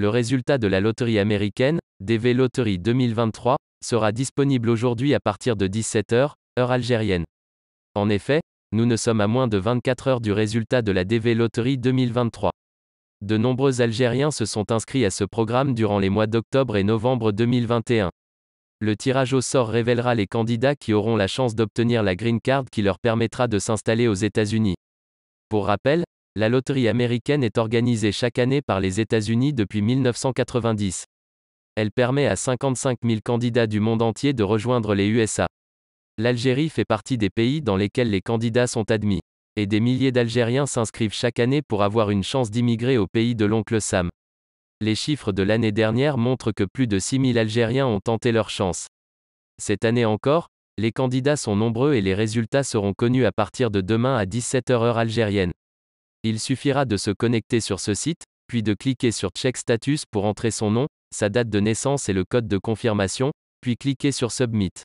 Le résultat de la loterie américaine, DV Loterie 2023, sera disponible aujourd'hui à partir de 17h, heure algérienne. En effet, nous ne sommes à moins de 24 heures du résultat de la DV Loterie 2023. De nombreux Algériens se sont inscrits à ce programme durant les mois d'octobre et novembre 2021. Le tirage au sort révélera les candidats qui auront la chance d'obtenir la green card qui leur permettra de s'installer aux États-Unis. Pour rappel, la loterie américaine est organisée chaque année par les États-Unis depuis 1990. Elle permet à 55 000 candidats du monde entier de rejoindre les USA. L'Algérie fait partie des pays dans lesquels les candidats sont admis. Et des milliers d'Algériens s'inscrivent chaque année pour avoir une chance d'immigrer au pays de l'oncle Sam. Les chiffres de l'année dernière montrent que plus de 6 000 Algériens ont tenté leur chance. Cette année encore, les candidats sont nombreux et les résultats seront connus à partir de demain à 17h heure algérienne. Il suffira de se connecter sur ce site, puis de cliquer sur Check Status pour entrer son nom, sa date de naissance et le code de confirmation, puis cliquer sur Submit.